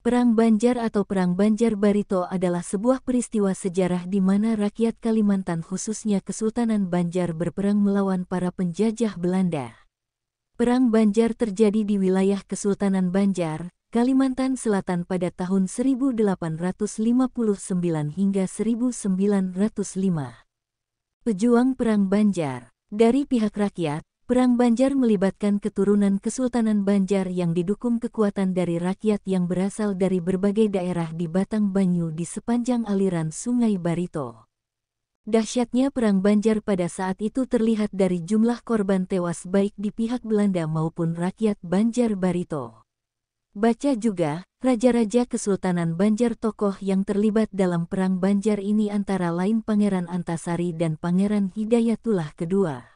Perang Banjar atau Perang Banjar Barito adalah sebuah peristiwa sejarah di mana rakyat Kalimantan khususnya Kesultanan Banjar berperang melawan para penjajah Belanda. Perang Banjar terjadi di wilayah Kesultanan Banjar, Kalimantan Selatan pada tahun 1859 hingga 1905. Pejuang Perang Banjar, dari pihak rakyat, Perang Banjar melibatkan keturunan Kesultanan Banjar yang didukung kekuatan dari rakyat yang berasal dari berbagai daerah di Batang Banyu di sepanjang aliran Sungai Barito. Dahsyatnya Perang Banjar pada saat itu terlihat dari jumlah korban tewas baik di pihak Belanda maupun rakyat Banjar Barito. Baca juga, raja-raja Kesultanan Banjar tokoh yang terlibat dalam Perang Banjar ini antara lain Pangeran Antasari dan Pangeran Hidayatullah kedua.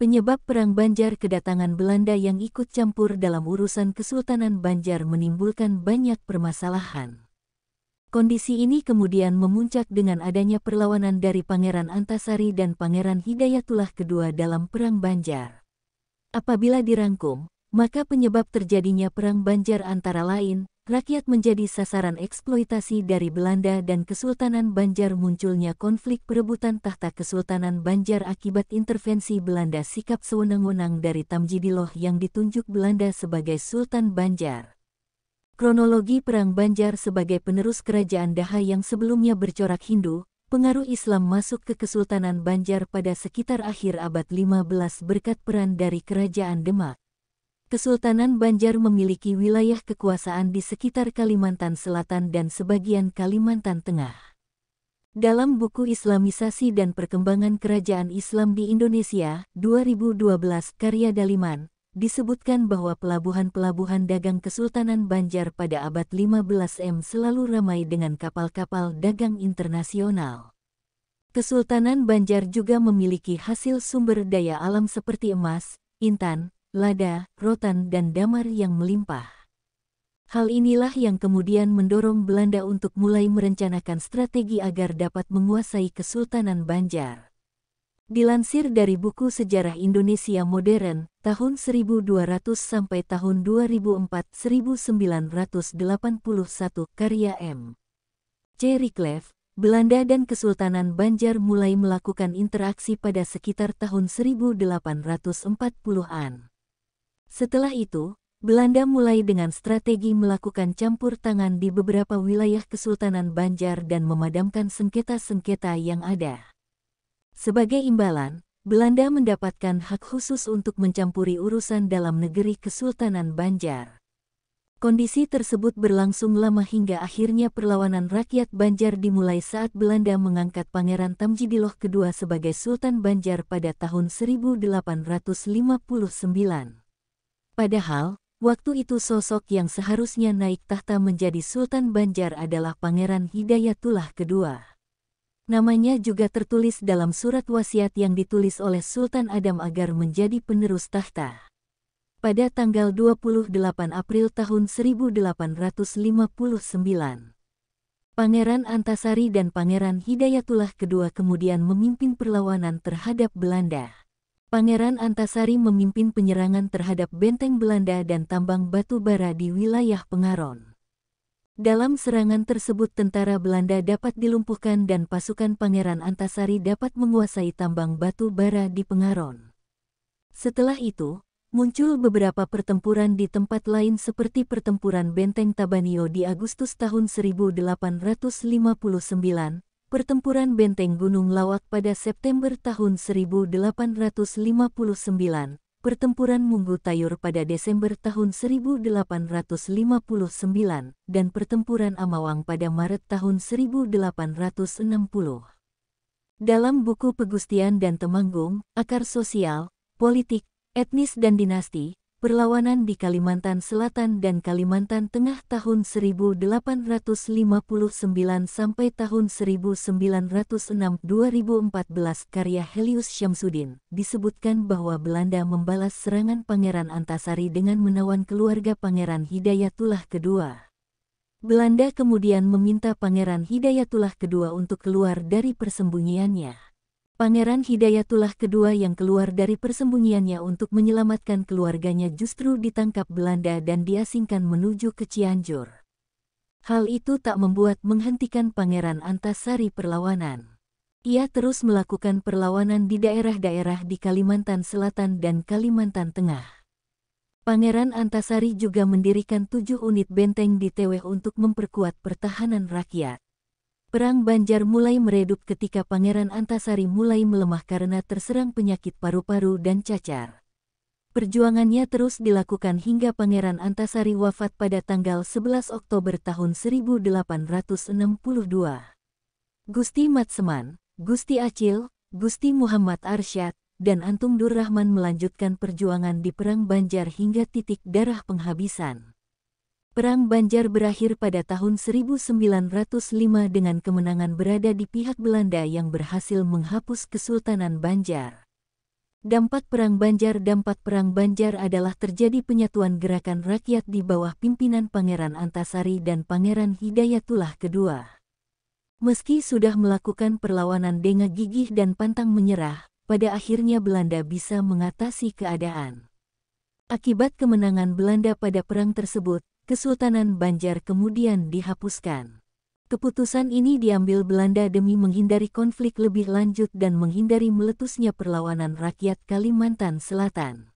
Penyebab Perang Banjar kedatangan Belanda yang ikut campur dalam urusan Kesultanan Banjar menimbulkan banyak permasalahan. Kondisi ini kemudian memuncak dengan adanya perlawanan dari Pangeran Antasari dan Pangeran Hidayatullah II dalam Perang Banjar. Apabila dirangkum, maka penyebab terjadinya Perang Banjar antara lain, rakyat menjadi sasaran eksploitasi dari Belanda dan Kesultanan Banjar munculnya konflik perebutan tahta Kesultanan Banjar akibat intervensi Belanda sikap sewenang-wenang dari Tamjidiloh yang ditunjuk Belanda sebagai Sultan Banjar. Kronologi Perang Banjar sebagai penerus kerajaan Daha yang sebelumnya bercorak Hindu, pengaruh Islam masuk ke Kesultanan Banjar pada sekitar akhir abad 15 berkat peran dari Kerajaan Demak. Kesultanan Banjar memiliki wilayah kekuasaan di sekitar Kalimantan Selatan dan sebagian Kalimantan Tengah. Dalam buku Islamisasi dan Perkembangan Kerajaan Islam di Indonesia, 2012 karya Daliman, disebutkan bahwa pelabuhan-pelabuhan dagang Kesultanan Banjar pada abad 15M selalu ramai dengan kapal-kapal dagang internasional. Kesultanan Banjar juga memiliki hasil sumber daya alam seperti emas, intan, lada, rotan dan damar yang melimpah. Hal inilah yang kemudian mendorong Belanda untuk mulai merencanakan strategi agar dapat menguasai Kesultanan Banjar. Dilansir dari buku Sejarah Indonesia Modern, tahun 1200 sampai tahun 2004 1981 karya M. C. Clef, Belanda dan Kesultanan Banjar mulai melakukan interaksi pada sekitar tahun 1840-an. Setelah itu, Belanda mulai dengan strategi melakukan campur tangan di beberapa wilayah Kesultanan Banjar dan memadamkan sengketa-sengketa yang ada. Sebagai imbalan, Belanda mendapatkan hak khusus untuk mencampuri urusan dalam negeri Kesultanan Banjar. Kondisi tersebut berlangsung lama hingga akhirnya perlawanan rakyat Banjar dimulai saat Belanda mengangkat Pangeran Tamjidiloh II sebagai Sultan Banjar pada tahun 1859. Padahal, waktu itu sosok yang seharusnya naik tahta menjadi Sultan Banjar adalah Pangeran Hidayatullah kedua. Namanya juga tertulis dalam surat wasiat yang ditulis oleh Sultan Adam agar menjadi penerus tahta. Pada tanggal 28 April tahun 1859, Pangeran Antasari dan Pangeran Hidayatullah II kemudian memimpin perlawanan terhadap Belanda. Pangeran Antasari memimpin penyerangan terhadap benteng Belanda dan tambang batu bara di wilayah Pengaron. Dalam serangan tersebut tentara Belanda dapat dilumpuhkan dan pasukan Pangeran Antasari dapat menguasai tambang batu bara di Pengaron. Setelah itu, muncul beberapa pertempuran di tempat lain seperti pertempuran Benteng Tabanio di Agustus tahun 1859, pertempuran Benteng Gunung Lawak pada September tahun 1859, pertempuran Munggu Tayur pada Desember tahun 1859, dan pertempuran Amawang pada Maret tahun 1860. Dalam buku Pegustian dan Temanggung, Akar Sosial, Politik, Etnis dan Dinasti, perlawanan di Kalimantan Selatan dan Kalimantan Tengah tahun 1859 sampai tahun 1906 2014 karya Helius Syamsuddin, disebutkan bahwa Belanda membalas serangan Pangeran Antasari dengan menawan keluarga Pangeran Hidayatullah II. Belanda kemudian meminta Pangeran Hidayatullah II untuk keluar dari persembunyiannya. Pangeran Hidayatullah kedua yang keluar dari persembunyiannya untuk menyelamatkan keluarganya justru ditangkap Belanda dan diasingkan menuju ke Cianjur. Hal itu tak membuat menghentikan Pangeran Antasari perlawanan. Ia terus melakukan perlawanan di daerah-daerah di Kalimantan Selatan dan Kalimantan Tengah. Pangeran Antasari juga mendirikan tujuh unit benteng di Teweh untuk memperkuat pertahanan rakyat. Perang Banjar mulai meredup ketika Pangeran Antasari mulai melemah karena terserang penyakit paru-paru dan cacar. Perjuangannya terus dilakukan hingga Pangeran Antasari wafat pada tanggal 11 Oktober tahun 1862. Gusti Matseman, Gusti Acil, Gusti Muhammad Arsyad, dan Antung Durrahman melanjutkan perjuangan di Perang Banjar hingga titik darah penghabisan. Perang Banjar berakhir pada tahun 1905 dengan kemenangan berada di pihak Belanda yang berhasil menghapus Kesultanan Banjar. Dampak Perang Banjar Dampak Perang Banjar adalah terjadi penyatuan gerakan rakyat di bawah pimpinan Pangeran Antasari dan Pangeran Hidayatullah II. Meski sudah melakukan perlawanan dengan gigih dan pantang menyerah, pada akhirnya Belanda bisa mengatasi keadaan. Akibat kemenangan Belanda pada perang tersebut, Kesultanan Banjar kemudian dihapuskan. Keputusan ini diambil Belanda demi menghindari konflik lebih lanjut dan menghindari meletusnya perlawanan rakyat Kalimantan Selatan.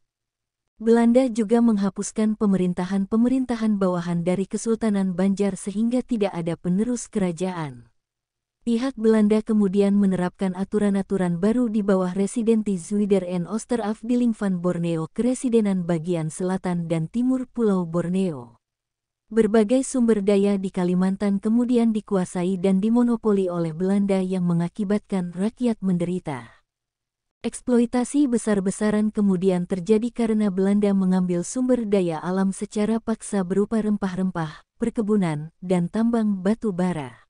Belanda juga menghapuskan pemerintahan-pemerintahan bawahan dari Kesultanan Banjar sehingga tidak ada penerus kerajaan. Pihak Belanda kemudian menerapkan aturan-aturan baru di bawah residenti Zuider en Oosterafdeling van Borneo Keresidenan bagian selatan dan timur Pulau Borneo. Berbagai sumber daya di Kalimantan kemudian dikuasai dan dimonopoli oleh Belanda yang mengakibatkan rakyat menderita. Eksploitasi besar-besaran kemudian terjadi karena Belanda mengambil sumber daya alam secara paksa berupa rempah-rempah, perkebunan, dan tambang batu bara.